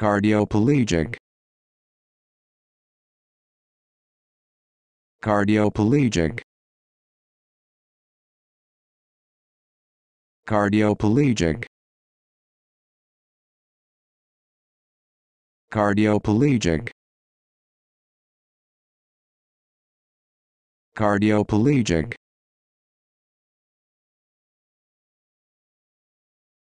Cardioplegic Cardioplegic Cardioplegic Cardioplegic Cardioplegic